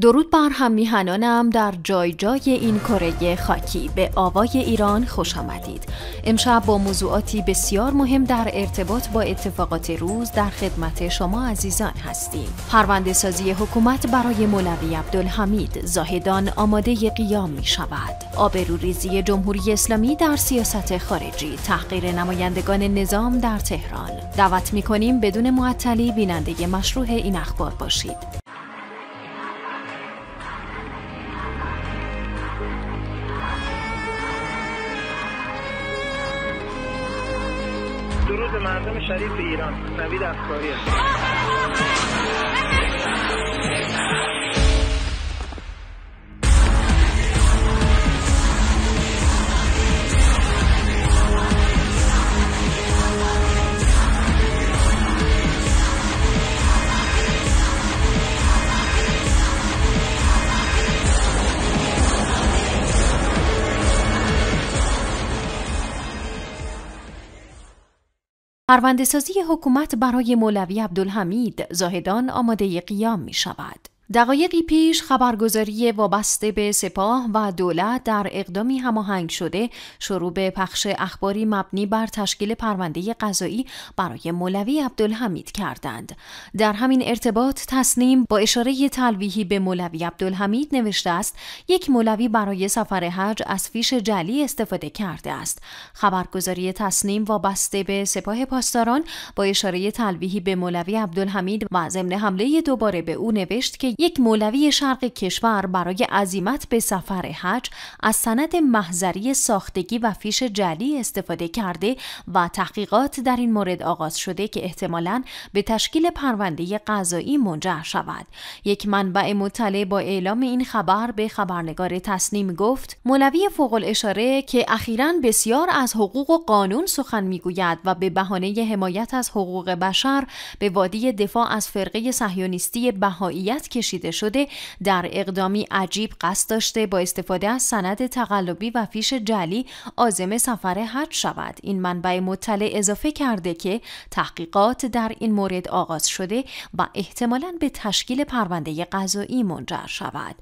درود بر هم میهنانم در جای جای این کره خاکی به آوای ایران خوش آمدید امشب با موضوعاتی بسیار مهم در ارتباط با اتفاقات روز در خدمت شما عزیزان هستیم پرونده سازی حکومت برای مولوی عبدالحمید زاهدان آماده قیام می شود آبروریزی جمهوری اسلامی در سیاست خارجی تحقیر نمایندگان نظام در تهران دعوت می کنیم بدون معطلی بیننده مشروع این اخبار باشید مردم شریف ایران نوید افکاری پروندهسازی حکومت برای مولوی عبدالحمید زاهدان آماده قیام می شود. دقایقی پیش خبرگزاری وابسته به سپاه و دولت در اقدامی هماهنگ شده شروع به پخش اخباری مبنی بر تشکیل پرونده قضایی برای مولوی عبدالحمید کردند در همین ارتباط تصنیم با اشاره تلویحی به مولوی عبدالحمید نوشته است یک مولوی برای سفر حج از فیش جلی استفاده کرده است خبرگزاری تصنیم وابسته به سپاه پاسداران با اشاره تلویحی به مولوی عبدالحمید و ضمن حمله دوباره به او نوشت که یک مولوی شرق کشور برای عظیمت به سفر حج از سند محضری ساختگی و فیش جلی استفاده کرده و تحقیقات در این مورد آغاز شده که احتمالا به تشکیل پرونده قضایی منجر شود یک منبع مطلع با اعلام این خبر به خبرنگار تسنیم گفت مولوی فوق اشاره که اخیرا بسیار از حقوق و قانون سخن میگوید و به بهانه حمایت از حقوق بشر به وادی دفاع از فرقه صهیونیستی بهاییت که کشیده شده در اقدامی عجیب قصد داشته با استفاده از سند تقلبی و فیش جلی عازم سفر حج شود این منبع مطلع اضافه کرده که تحقیقات در این مورد آغاز شده و احتمالا به تشکیل پرونده قضایی منجر شود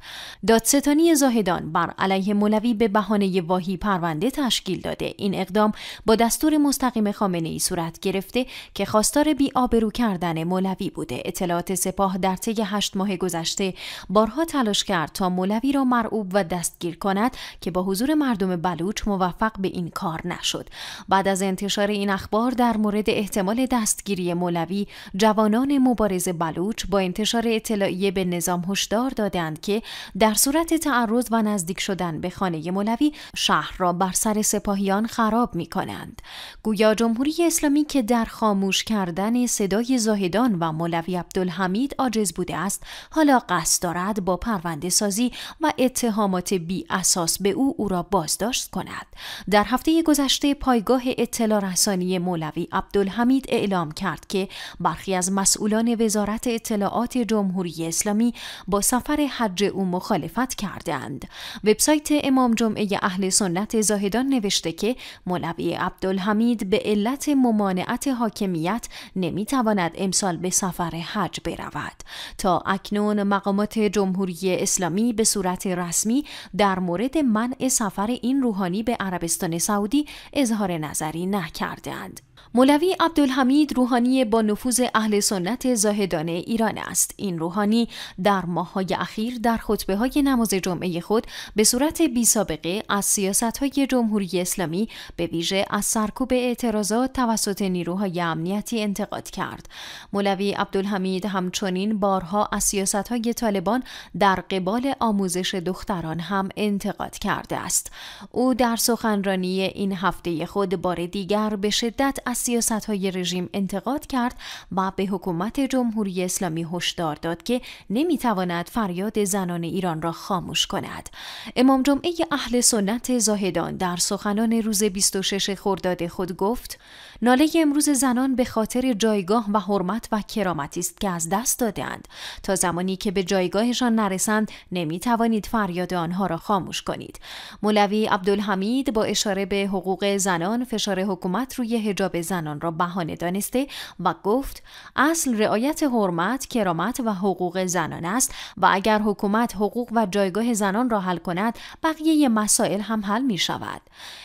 دادستانی زاهدان بر علیه مولوی به بهانه واهی پرونده تشکیل داده این اقدام با دستور مستقیم خامنه ای صورت گرفته که خواستار بی آبرو کردن مولوی بوده اطلاعات سپاه در طی 8 ماه گذشته بارها تلاش کرد تا مولوی را مرعوب و دستگیر کند که با حضور مردم بلوچ موفق به این کار نشد بعد از انتشار این اخبار در مورد احتمال دستگیری مولوی جوانان مبارز بلوچ با انتشار اطلاعیه به نظام هشدار دادند که در صورت تعرض و نزدیک شدن به خانه مولوی شهر را بر سر سپاهیان خراب می کنند. گویا جمهوری اسلامی که در خاموش کردن صدای زاهدان و مولوی عبدالحمید عاجز بوده است حالا قصد دارد با پرونده سازی و اتهامات بی اساس به او او را بازداشت کند. در هفته گذشته پایگاه اطلاع رسانی مولوی عبدالحمید اعلام کرد که برخی از مسئولان وزارت اطلاعات جمهوری اسلامی با سفر حج او مخالفت کردند. وبسایت امام جمعه اهل سنت زاهدان نوشته که مولوی عبدالحمید به علت ممانعت حاکمیت نمیتواند امسال به سفر حج برود تا اکنون مقامات جمهوری اسلامی به صورت رسمی در مورد منع سفر این روحانی به عربستان سعودی اظهار نظری نکردند. مولوی عبدالحمید روحانی با نفوذ اهل سنت زاهدان ایران است این روحانی در ماههای اخیر در خطبه های نماز جمعه خود به صورت بی سابقه از سیاست های جمهوری اسلامی به ویژه از سرکوب اعتراضات توسط نیروهای امنیتی انتقاد کرد مولوی عبدالحمید همچنین بارها از سیاست های طالبان در قبال آموزش دختران هم انتقاد کرده است او در سخنرانی این هفته خود بار دیگر به شدت سیاست های رژیم انتقاد کرد و به حکومت جمهوری اسلامی هشدار داد که نمیتواند فریاد زنان ایران را خاموش کند. امام جمعه اهل سنت زاهدان در سخنان روز 26 خرداد خود گفت ناله امروز زنان به خاطر جایگاه و حرمت و کرامتی است که از دست دادند تا زمانی که به جایگاهشان نرسند نمی توانید فریاد آنها را خاموش کنید مولوی عبدالحمید با اشاره به حقوق زنان فشار حکومت روی حجاب زنان را بهانه دانسته و گفت اصل رعایت حرمت کرامت و حقوق زنان است و اگر حکومت حقوق و جایگاه زنان را حل کند بقیه مسائل هم حل می شود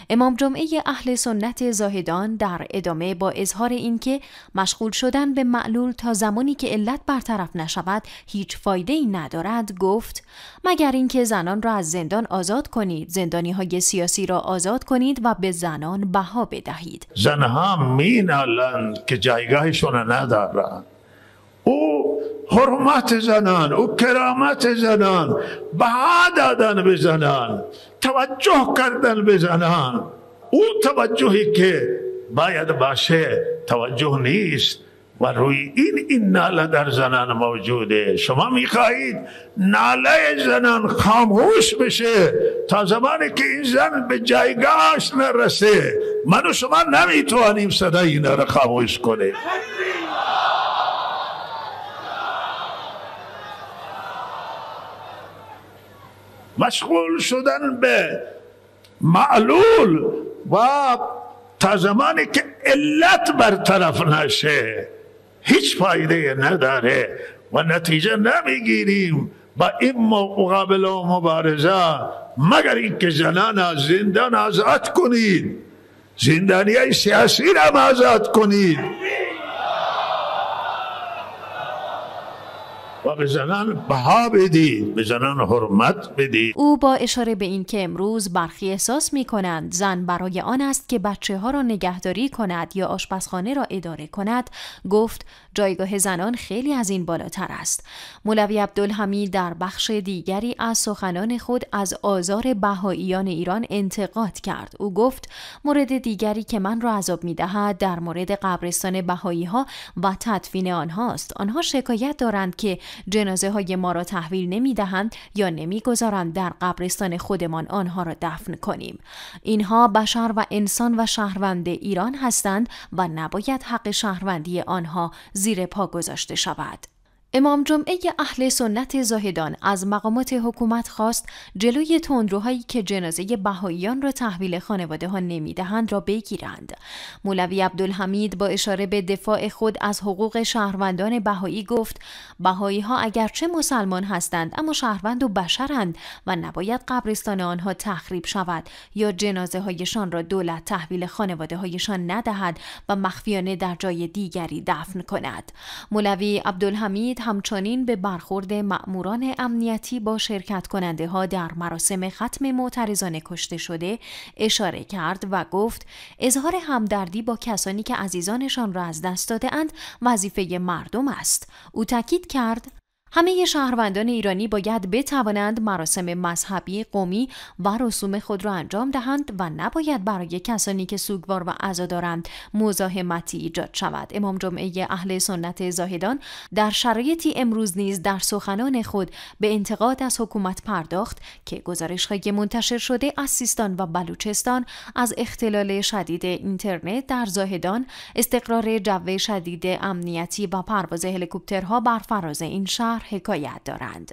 امام جمعه اهل سنت زاهدان در ادامه با اظهار اینکه مشغول شدن به معلول تا زمانی که علت برطرف نشود هیچ فایده ای ندارد گفت مگر اینکه زنان را از زندان آزاد کنید زندانی های سیاسی را آزاد کنید و به زنان بها بدهید زنها می نالند که جایگاهشون ندارند او حرمت زنان او کرامت زنان بها دادن به زنان توجه کردن به زنان او توجهی که باید باشه توجه نیست و روی این این ناله در زنان موجوده شما میخواهید ناله زنان خاموش بشه تا زمانی که این زن به جایگاهش نرسه منو شما نمیتوانیم صدای اینا را خاموش کنه مشغول شدن به معلول و تا زمانی که علت برطرف نشه هیچ فایده نداره و نتیجه نمیگیریم با این مقابله و مبارزه مگر اینکه زنان از زندان آزاد کنید زندانی سیاسی را آزاد کنید و به زنان بها بدید به زنان حرمت بدید او با اشاره به این که امروز برخی احساس می کنند زن برای آن است که بچه ها را نگهداری کند یا آشپزخانه را اداره کند گفت جایگاه زنان خیلی از این بالاتر است مولوی عبدالحمید در بخش دیگری از سخنان خود از آزار بهاییان ایران انتقاد کرد او گفت مورد دیگری که من را عذاب می دهد در مورد قبرستان بهایی ها و تدفین آنهاست آنها شکایت دارند که جنازه های ما را تحویل نمی دهند یا نمیگذارند در قبرستان خودمان آنها را دفن کنیم اینها بشر و انسان و شهروند ایران هستند و نباید حق شهروندی آنها زیر پا گذاشته شود امام جمعه اهل سنت زاهدان از مقامات حکومت خواست جلوی تندروهایی که جنازه بهاییان را تحویل خانواده ها نمیدهند را بگیرند. مولوی عبدالحمید با اشاره به دفاع خود از حقوق شهروندان بهایی گفت بهایی ها اگرچه مسلمان هستند اما شهروند و بشرند و نباید قبرستان آنها تخریب شود یا جنازه هایشان را دولت تحویل خانواده هایشان ندهد و مخفیانه در جای دیگری دفن کند. مولوی عبدالحمید همچنین به برخورد مأموران امنیتی با شرکت کننده ها در مراسم ختم معترضان کشته شده اشاره کرد و گفت اظهار همدردی با کسانی که عزیزانشان را از دست داده اند وظیفه مردم است. او تاکید کرد همه شهروندان ایرانی باید بتوانند مراسم مذهبی قومی و رسوم خود را انجام دهند و نباید برای کسانی که سوگوار و عزا دارند مزاحمتی ایجاد شود امام جمعه اهل سنت زاهدان در شرایطی امروز نیز در سخنان خود به انتقاد از حکومت پرداخت که های منتشر شده از سیستان و بلوچستان از اختلال شدید اینترنت در زاهدان استقرار جو شدید امنیتی و پرواز هلیکوپترها بر فراز این شهر حکایت دارند.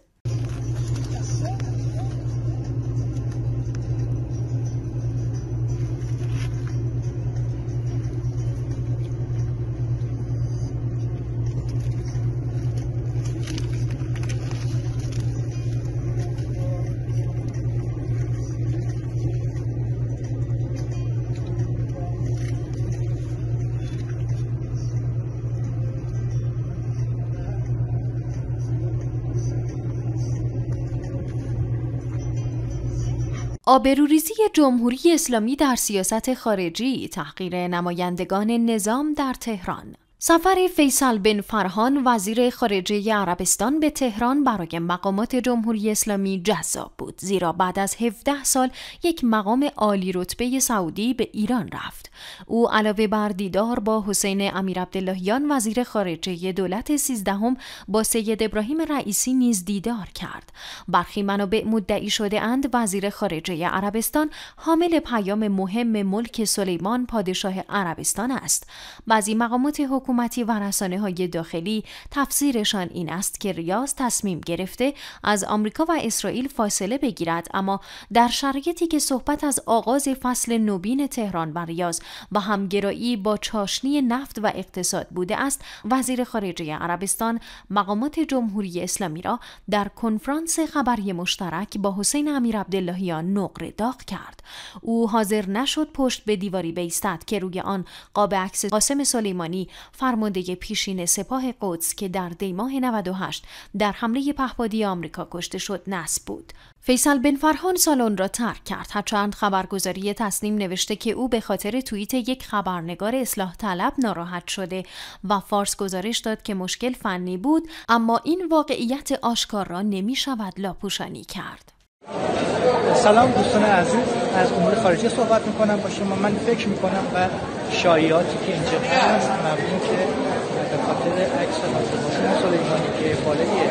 آبروریزی جمهوری اسلامی در سیاست خارجی، تحقیر نمایندگان نظام در تهران سفر فیصل بن فرهان وزیر خارجه عربستان به تهران برای مقامات جمهوری اسلامی جذاب بود زیرا بعد از 17 سال یک مقام عالی رتبه سعودی به ایران رفت او علاوه بر دیدار با حسین امیرعبداللهیان وزیر خارجه دولت سیزدهم با سید ابراهیم رئیسی نیز دیدار کرد برخی منابع مدعی شده اند وزیر خارجه عربستان حامل پیام مهم ملک سلیمان پادشاه عربستان است بعضی مقامات حکومتی و رسانه های داخلی تفسیرشان این است که ریاض تصمیم گرفته از آمریکا و اسرائیل فاصله بگیرد اما در شرایطی که صحبت از آغاز فصل نوبین تهران و ریاض و همگرایی با چاشنی نفت و اقتصاد بوده است وزیر خارجه عربستان مقامات جمهوری اسلامی را در کنفرانس خبری مشترک با حسین امیر عبداللهیان نقره داغ کرد او حاضر نشد پشت به دیواری بیستد که روی آن قاب عکس قاسم سلیمانی فرمانده پیشین سپاه قدس که در دیماه 98 در حمله پهپادی آمریکا کشته شد نصب بود. فیصل بن فرهان سالن را ترک کرد هرچند خبرگزاری تسنیم نوشته که او به خاطر توییت یک خبرنگار اصلاح طلب ناراحت شده و فارس گزارش داد که مشکل فنی بود اما این واقعیت آشکار را نمی شود لاپوشانی کرد سلام دوستان عزیز از امور خارجی صحبت میکنم با شما من فکر میکنم و شایعاتی که اینجا هست مبنی که به خاطر عکس حسن سلیمانی که بالای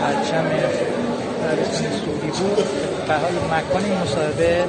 پرچم عربستان سعودی بود به حال مکان این مصاحبه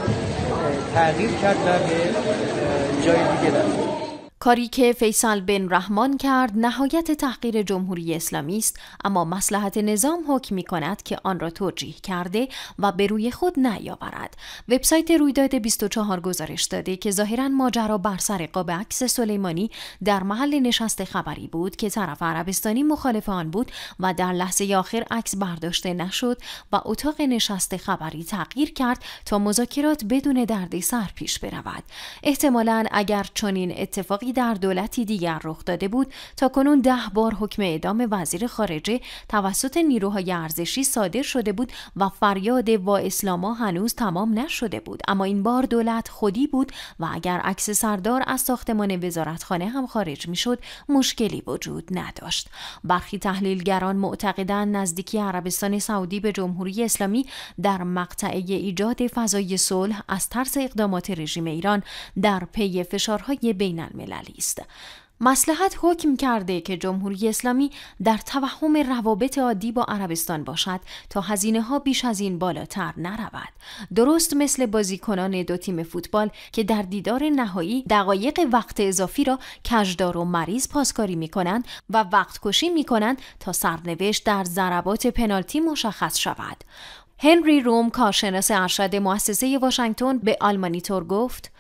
تغییر کرد و به جای دیگه رفت کاری که فیصل بن رحمان کرد نهایت تحقیر جمهوری اسلامی است اما مسلحت نظام حکم می کند که آن را توجیه کرده و به روی خود نیاورد وبسایت رویداد 24 گزارش داده که ظاهرا ماجرا بر سر قاب عکس سلیمانی در محل نشست خبری بود که طرف عربستانی مخالف آن بود و در لحظه آخر عکس برداشته نشد و اتاق نشست خبری تغییر کرد تا مذاکرات بدون دردسر پیش برود احتمالا اگر چنین اتفاقی در دولتی دیگر رخ داده بود تا کنون ده بار حکم اعدام وزیر خارجه توسط نیروهای ارزشی صادر شده بود و فریاد وا اسلاما هنوز تمام نشده بود اما این بار دولت خودی بود و اگر عکس سردار از ساختمان وزارتخانه هم خارج میشد مشکلی وجود نداشت برخی تحلیلگران معتقدند نزدیکی عربستان سعودی به جمهوری اسلامی در مقطعه ایجاد فضای صلح از ترس اقدامات رژیم ایران در پی فشارهای بین المللی است. مسلحت حکم کرده که جمهوری اسلامی در توهم روابط عادی با عربستان باشد تا هزینه ها بیش از این بالاتر نرود. درست مثل بازیکنان دو تیم فوتبال که در دیدار نهایی دقایق وقت اضافی را کشدار و مریض پاسکاری می کنند و وقت کشی می کنند تا سرنوشت در ضربات پنالتی مشخص شود. هنری روم کارشناس ارشد مؤسسه واشنگتن به آلمانیتور گفت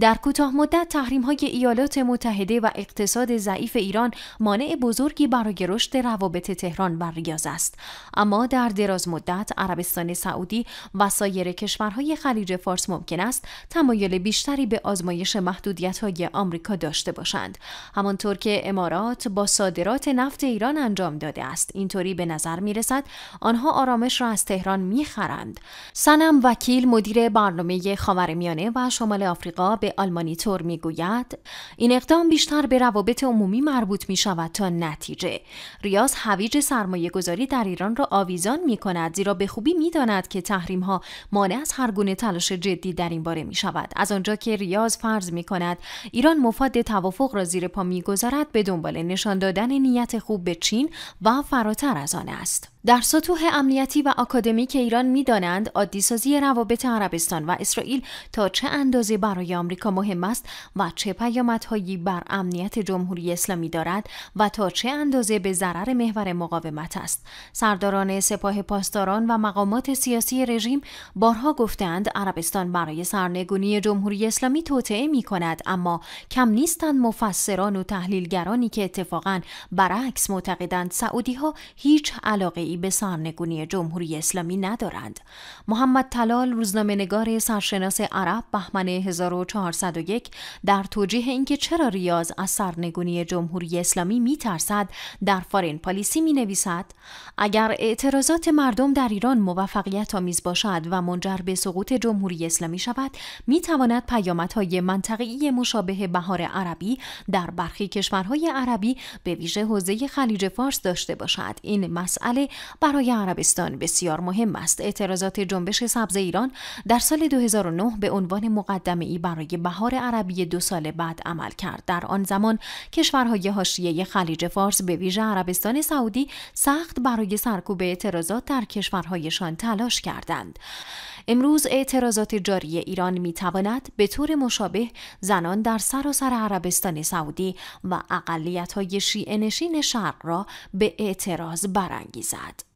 در کوتاه مدت تحریم های ایالات متحده و اقتصاد ضعیف ایران مانع بزرگی برای رشد روابط تهران و ریاض است اما در دراز مدت عربستان سعودی و سایر کشورهای خلیج فارس ممکن است تمایل بیشتری به آزمایش محدودیت های آمریکا داشته باشند همانطور که امارات با صادرات نفت ایران انجام داده است اینطوری به نظر می رسد آنها آرامش را از تهران می خرند. سنم وکیل مدیر برنامه خاورمیانه و شمال آفریقا به می میگوید این اقدام بیشتر به روابط عمومی مربوط می شود تا نتیجه ریاض هویج سرمایه گذاری در ایران را آویزان می کند زیرا به خوبی می داند که تحریم ها مانع از هر گونه تلاش جدی در این باره می شود از آنجا که ریاض فرض می کند ایران مفاد توافق را زیر پا می گذارد به دنبال نشان دادن نیت خوب به چین و فراتر از آن است در سطوح امنیتی و آکادمیک ایران میدانند عادیسازی روابط عربستان و اسرائیل تا چه اندازه برای آمریکا مهم است و چه پیامدهایی بر امنیت جمهوری اسلامی دارد و تا چه اندازه به ضرر محور مقاومت است سرداران سپاه پاسداران و مقامات سیاسی رژیم بارها گفتند عربستان برای سرنگونی جمهوری اسلامی توطعه می کند اما کم نیستند مفسران و تحلیلگرانی که اتفاقا برعکس معتقدند سعودی ها هیچ علاقه ای به سرنگونی جمهوری اسلامی ندارند. محمد تلال روزنامه نگار سرشناس عرب بهمن 1401 در توجیه اینکه چرا ریاض از سرنگونی جمهوری اسلامی میترسد در فارن پالیسی می نویسد اگر اعتراضات مردم در ایران موفقیت آمیز باشد و منجر به سقوط جمهوری اسلامی شود می تواند های منطقی مشابه بهار عربی در برخی کشورهای عربی به ویژه حوزه خلیج فارس داشته باشد این مسئله برای عربستان بسیار مهم است اعتراضات جنبش سبز ایران در سال 2009 به عنوان مقدمه ای برای بهار عربی دو سال بعد عمل کرد در آن زمان کشورهای حاشیه خلیج فارس به ویژه عربستان سعودی سخت برای سرکوب اعتراضات در کشورهایشان تلاش کردند امروز اعتراضات جاری ایران می تواند به طور مشابه زنان در سراسر عربستان سعودی و اقلیت های شیعه نشین شرق را به اعتراض برانگیزد.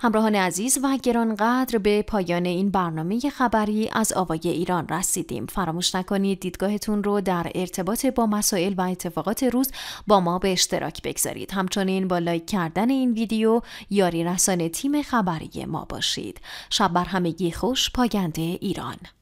همراهان عزیز و گرانقدر به پایان این برنامه خبری از آوای ایران رسیدیم. فراموش نکنید دیدگاهتون رو در ارتباط با مسائل و اتفاقات روز با ما به اشتراک بگذارید. همچنین با لایک کردن این ویدیو یاری رسانه تیم خبری ما باشید. شب بر همگی خوش پاینده ایران.